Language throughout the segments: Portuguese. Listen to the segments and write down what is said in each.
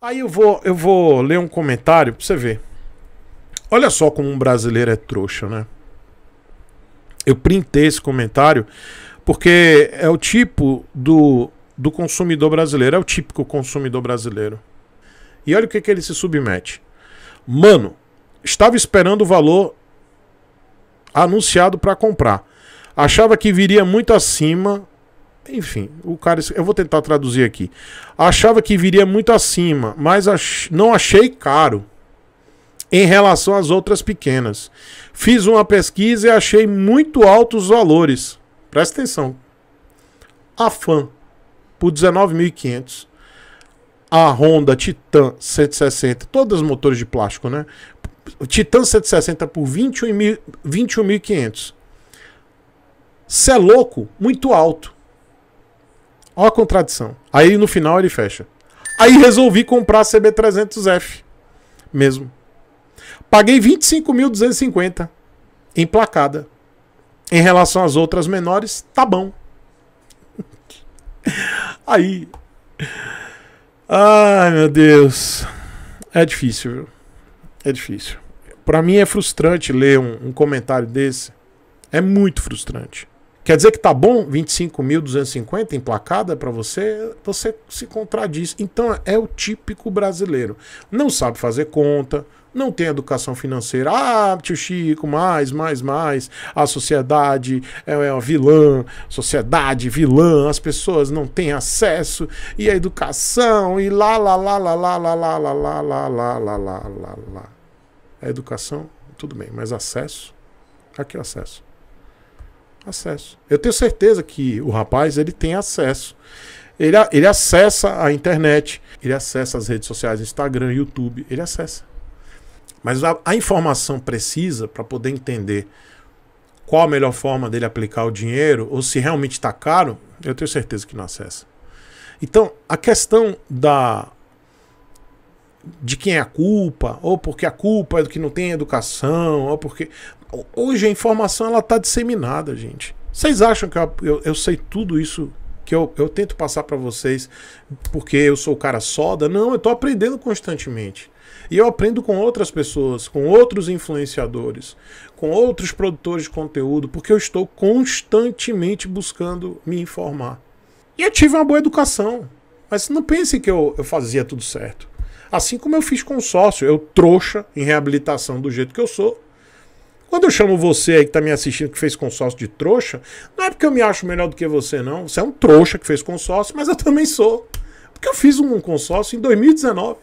Aí eu vou, eu vou ler um comentário pra você ver. Olha só como um brasileiro é trouxa, né? Eu printei esse comentário porque é o tipo do, do consumidor brasileiro, é o típico consumidor brasileiro. E olha o que, que ele se submete. Mano, estava esperando o valor anunciado para comprar. Achava que viria muito acima enfim, o cara. Eu vou tentar traduzir aqui. Achava que viria muito acima, mas ach, não achei caro em relação às outras pequenas. Fiz uma pesquisa e achei muito altos valores. Presta atenção. A fan por 19.500. A Honda Titan 160, todas motores de plástico, né? Titan 160 por 21.500. 21 Cê é louco? Muito alto. Olha a contradição. Aí no final ele fecha. Aí resolvi comprar a CB300F. Mesmo. Paguei 25.250 emplacada. Em relação às outras menores, tá bom. Aí. Ai, meu Deus. É difícil, viu? É difícil. Para mim é frustrante ler um, um comentário desse. É muito frustrante. Quer dizer que tá bom 25.250 emplacada para você? Você se contradiz. Então é o típico brasileiro. Não sabe fazer conta, não tem educação financeira. Ah, tio Chico, mais, mais, mais. A sociedade é uma vilã, sociedade vilã, as pessoas não têm acesso e a educação e lá, lá, lá, lá, lá, lá, lá, lá, lá, lá, lá, lá, lá, lá, lá. A educação, tudo bem, mas acesso? Aqui é acesso. Acesso. Eu tenho certeza que o rapaz ele tem acesso. Ele, ele acessa a internet, ele acessa as redes sociais, Instagram, YouTube, ele acessa. Mas a, a informação precisa para poder entender qual a melhor forma dele aplicar o dinheiro ou se realmente está caro, eu tenho certeza que não acessa. Então, a questão da de quem é a culpa, ou porque a culpa é do que não tem educação, ou porque Hoje a informação ela está disseminada, gente. Vocês acham que eu, eu, eu sei tudo isso que eu, eu tento passar para vocês porque eu sou o cara soda? Não, eu estou aprendendo constantemente. E eu aprendo com outras pessoas, com outros influenciadores, com outros produtores de conteúdo, porque eu estou constantemente buscando me informar. E eu tive uma boa educação. Mas não pense que eu, eu fazia tudo certo. Assim como eu fiz consórcio, eu trouxa em reabilitação do jeito que eu sou, quando eu chamo você aí que tá me assistindo, que fez consórcio de trouxa, não é porque eu me acho melhor do que você, não. Você é um trouxa que fez consórcio, mas eu também sou. Porque eu fiz um consórcio em 2019.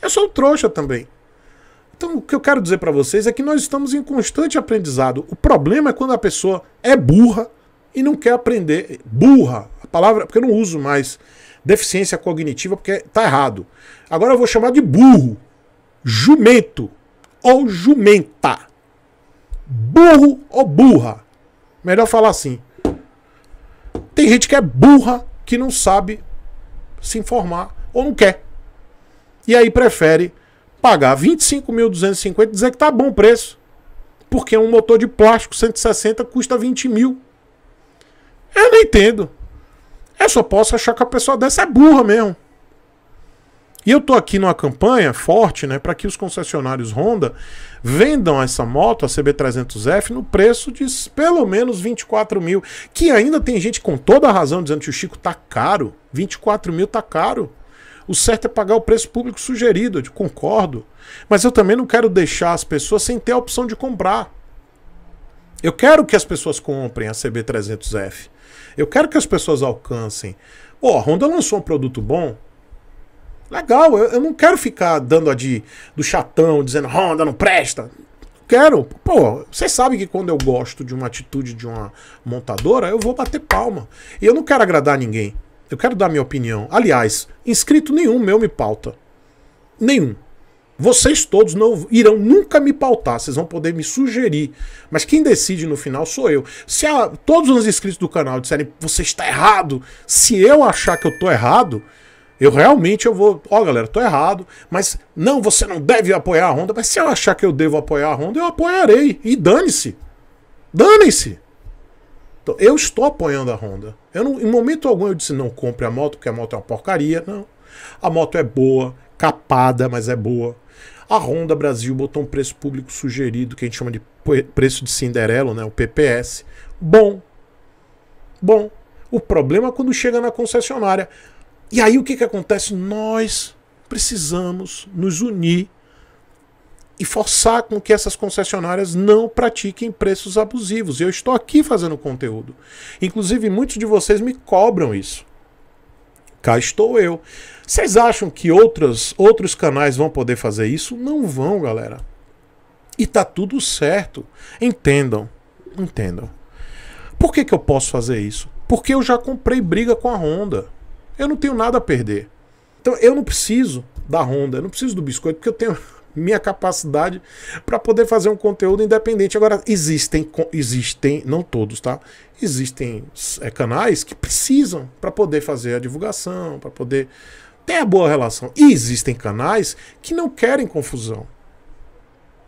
Eu sou um trouxa também. Então, o que eu quero dizer para vocês é que nós estamos em constante aprendizado. O problema é quando a pessoa é burra e não quer aprender. Burra, a palavra, porque eu não uso mais deficiência cognitiva porque tá errado. Agora eu vou chamar de burro, jumento, ou jumenta. Burro ou burra. Melhor falar assim. Tem gente que é burra que não sabe se informar ou não quer. E aí prefere pagar 25.250 e dizer que tá bom o preço. Porque um motor de plástico 160 custa 20 mil. Eu não entendo. Eu só posso achar que a pessoa dessa é burra mesmo. E eu estou aqui numa campanha forte né, para que os concessionários Honda vendam essa moto, a CB300F, no preço de pelo menos 24 mil. Que ainda tem gente com toda a razão dizendo que o Chico tá caro. 24 mil tá caro. O certo é pagar o preço público sugerido, eu concordo. Mas eu também não quero deixar as pessoas sem ter a opção de comprar. Eu quero que as pessoas comprem a CB300F. Eu quero que as pessoas alcancem. Pô, a Honda lançou um produto bom, Legal, eu, eu não quero ficar dando a de do chatão, dizendo Honda não presta. Quero. Pô, vocês sabem que quando eu gosto de uma atitude de uma montadora, eu vou bater palma. E eu não quero agradar ninguém. Eu quero dar minha opinião. Aliás, inscrito nenhum meu me pauta. Nenhum. Vocês todos não irão nunca me pautar, vocês vão poder me sugerir. Mas quem decide no final sou eu. Se a, todos os inscritos do canal disserem você está errado, se eu achar que eu estou errado, eu realmente eu vou, ó oh, galera, tô errado, mas não, você não deve apoiar a Honda, mas se eu achar que eu devo apoiar a Honda, eu apoiarei e dane-se. Dane-se. Então, eu estou apoiando a Honda. Eu não, em momento algum eu disse não compre a moto, porque a moto é uma porcaria, não. A moto é boa, capada, mas é boa. A Honda Brasil botou um preço público sugerido, que a gente chama de preço de Cinderelo, né, o PPS. Bom. Bom. O problema é quando chega na concessionária. E aí o que, que acontece? Nós precisamos nos unir e forçar com que essas concessionárias não pratiquem preços abusivos. Eu estou aqui fazendo conteúdo. Inclusive, muitos de vocês me cobram isso. Cá estou eu. Vocês acham que outros outros canais vão poder fazer isso? Não vão, galera. E tá tudo certo. Entendam. Entendam. Por que, que eu posso fazer isso? Porque eu já comprei briga com a Honda. Eu não tenho nada a perder. Então eu não preciso da Honda, eu não preciso do biscoito, porque eu tenho minha capacidade para poder fazer um conteúdo independente. Agora, existem, existem, não todos, tá? Existem é, canais que precisam para poder fazer a divulgação, para poder ter a boa relação. E existem canais que não querem confusão.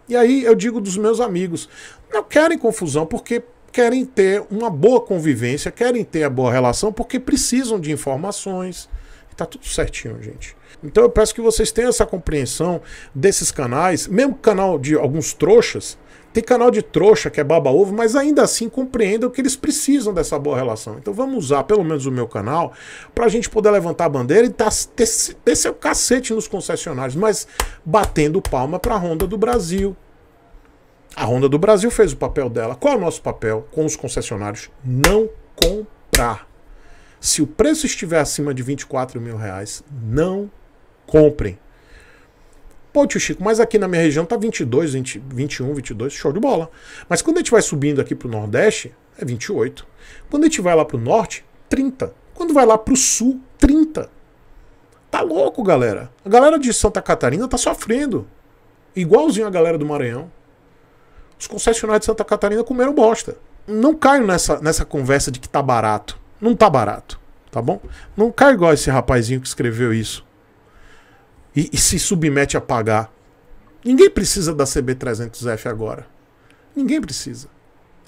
E aí eu digo dos meus amigos, não querem confusão, porque querem ter uma boa convivência, querem ter a boa relação porque precisam de informações. Tá tudo certinho, gente. Então eu peço que vocês tenham essa compreensão desses canais, mesmo canal de alguns trouxas, tem canal de trouxa que é baba-ovo, mas ainda assim compreendam que eles precisam dessa boa relação. Então vamos usar pelo menos o meu canal para a gente poder levantar a bandeira e ter, ter seu cacete nos concessionários, mas batendo palma para a Honda do Brasil, a Honda do Brasil fez o papel dela. Qual é o nosso papel com os concessionários? Não comprar. Se o preço estiver acima de 24 mil reais, não comprem. Pô, tio Chico, mas aqui na minha região tá 22, 20, 21, 22, show de bola. Mas quando a gente vai subindo aqui para o Nordeste, é 28. Quando a gente vai lá para o Norte, 30. Quando vai lá para o Sul, 30. Tá louco, galera. A galera de Santa Catarina tá sofrendo. Igualzinho a galera do Maranhão. Os concessionários de Santa Catarina comeram bosta. Não caio nessa, nessa conversa de que tá barato. Não tá barato, tá bom? Não caio igual esse rapazinho que escreveu isso. E, e se submete a pagar. Ninguém precisa da CB300F agora. Ninguém precisa.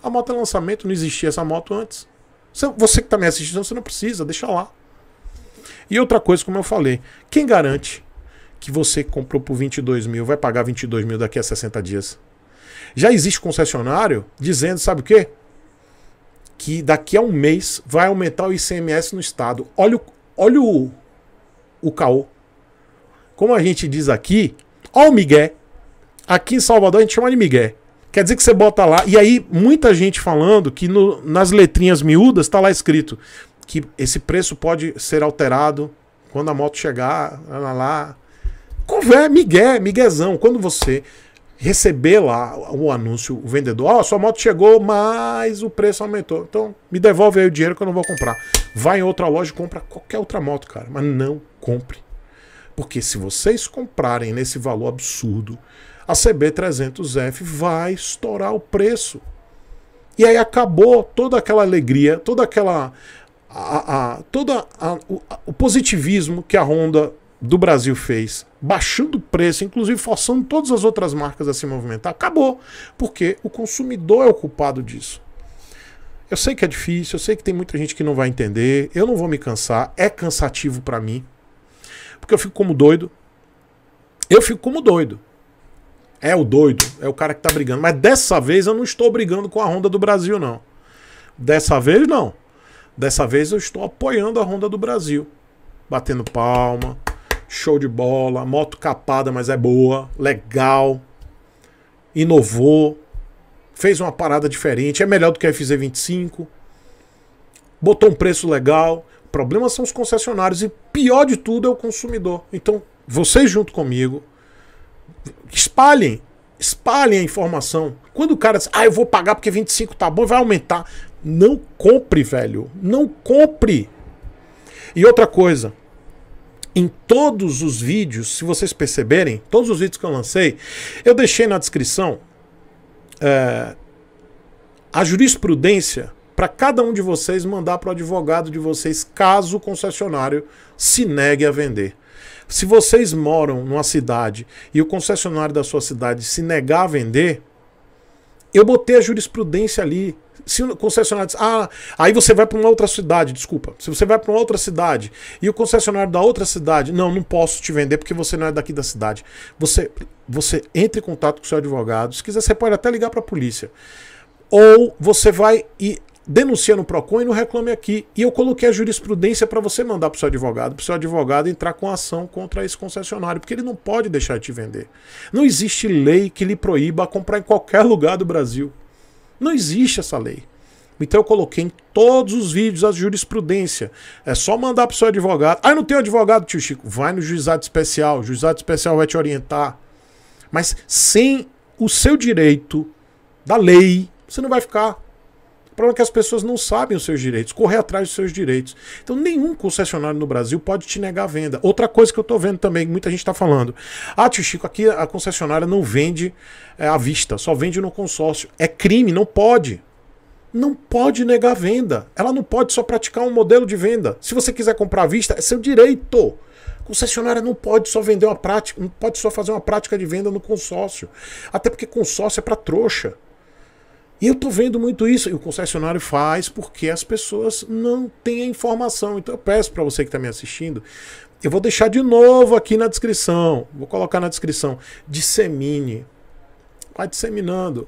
A moto é lançamento, não existia essa moto antes. Você que está me assistindo, você não precisa, deixa lá. E outra coisa, como eu falei, quem garante que você comprou por 22 mil vai pagar 22 mil daqui a 60 dias? Já existe concessionário dizendo, sabe o quê? Que daqui a um mês vai aumentar o ICMS no estado. Olha, o, olha o, o caô. Como a gente diz aqui, olha o migué. Aqui em Salvador a gente chama de migué. Quer dizer que você bota lá. E aí, muita gente falando que no, nas letrinhas miúdas está lá escrito que esse preço pode ser alterado quando a moto chegar lá. lá. Conver, migué, miguezão. Quando você receber lá o anúncio, o vendedor, ó, oh, sua moto chegou, mas o preço aumentou. Então, me devolve aí o dinheiro que eu não vou comprar. Vai em outra loja e compra qualquer outra moto, cara, mas não compre. Porque se vocês comprarem nesse valor absurdo, a CB300F vai estourar o preço. E aí acabou toda aquela alegria, toda aquela a, a, toda a, o, o, positivismo que a Honda do Brasil fez, baixando o preço, inclusive forçando todas as outras marcas a se movimentar, acabou. Porque o consumidor é o culpado disso. Eu sei que é difícil, eu sei que tem muita gente que não vai entender, eu não vou me cansar, é cansativo para mim. Porque eu fico como doido. Eu fico como doido. É o doido, é o cara que tá brigando. Mas dessa vez eu não estou brigando com a Honda do Brasil, não. Dessa vez, não. Dessa vez eu estou apoiando a Honda do Brasil. Batendo palma, show de bola, moto capada, mas é boa, legal, inovou, fez uma parada diferente, é melhor do que a FZ25, botou um preço legal. O problema são os concessionários e pior de tudo é o consumidor. Então, vocês junto comigo, espalhem, espalhem a informação. Quando o cara diz, ah, eu vou pagar porque 25 tá bom, vai aumentar. Não compre, velho. Não compre. E outra coisa, em todos os vídeos, se vocês perceberem, todos os vídeos que eu lancei, eu deixei na descrição é, a jurisprudência para cada um de vocês mandar para o advogado de vocês caso o concessionário se negue a vender. Se vocês moram numa cidade e o concessionário da sua cidade se negar a vender, eu botei a jurisprudência ali se o concessionário diz, ah, aí você vai para uma outra cidade, desculpa. Se você vai para uma outra cidade e o concessionário da outra cidade, não, não posso te vender porque você não é daqui da cidade. Você, você entra em contato com o seu advogado. Se quiser, você pode até ligar para a polícia. Ou você vai e denuncia no PROCON e no Reclame Aqui. E eu coloquei a jurisprudência para você mandar para o seu advogado, para o seu advogado entrar com ação contra esse concessionário, porque ele não pode deixar de te vender. Não existe lei que lhe proíba comprar em qualquer lugar do Brasil. Não existe essa lei. Então eu coloquei em todos os vídeos a jurisprudência. É só mandar para o seu advogado. Ah, não tem advogado, tio Chico. Vai no juizado especial. O juizado especial vai te orientar. Mas sem o seu direito da lei, você não vai ficar. O problema é que as pessoas não sabem os seus direitos, correr atrás dos seus direitos. Então, nenhum concessionário no Brasil pode te negar a venda. Outra coisa que eu estou vendo também, muita gente está falando. Ah, tio Chico, aqui a concessionária não vende é, à vista, só vende no consórcio. É crime, não pode não pode negar a venda. Ela não pode só praticar um modelo de venda. Se você quiser comprar à vista, é seu direito. concessionária não pode só vender uma prática, não pode só fazer uma prática de venda no consórcio. Até porque consórcio é para trouxa. E eu tô vendo muito isso, e o concessionário faz porque as pessoas não têm a informação. Então eu peço para você que está me assistindo, eu vou deixar de novo aqui na descrição, vou colocar na descrição, dissemine. Vai disseminando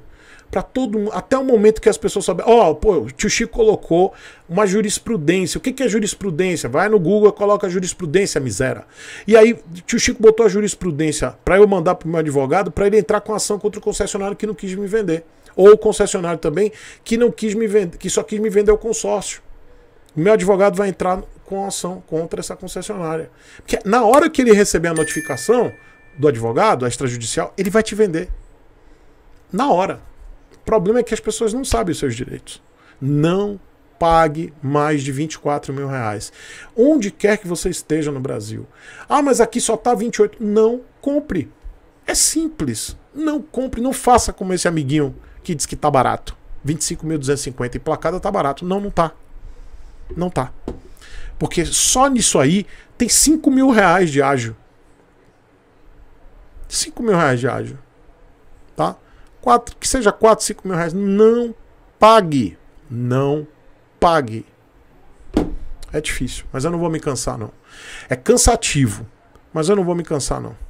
para todo mundo, até o momento que as pessoas sabem. Ó, oh, pô, o tio Chico colocou uma jurisprudência. O que, que é jurisprudência? Vai no Google, coloca jurisprudência, miséria. E aí, o tio Chico botou a jurisprudência para eu mandar pro meu advogado, para ele entrar com ação contra o concessionário que não quis me vender. Ou o concessionário também que não quis me vender, que só quis me vender o consórcio. O meu advogado vai entrar com ação contra essa concessionária. Porque na hora que ele receber a notificação do advogado, a extrajudicial, ele vai te vender. Na hora problema é que as pessoas não sabem os seus direitos. Não pague mais de 24 mil reais. Onde quer que você esteja no Brasil. Ah, mas aqui só tá 28. Não compre. É simples. Não compre, não faça como esse amiguinho que diz que tá barato. 25.250 e placada tá barato. Não, não tá. Não tá. Porque só nisso aí tem 5 mil reais de ágio. 5 mil reais de ágio quatro, que seja 4, 5 mil reais. Não pague. Não pague. É difícil, mas eu não vou me cansar, não. É cansativo, mas eu não vou me cansar, não.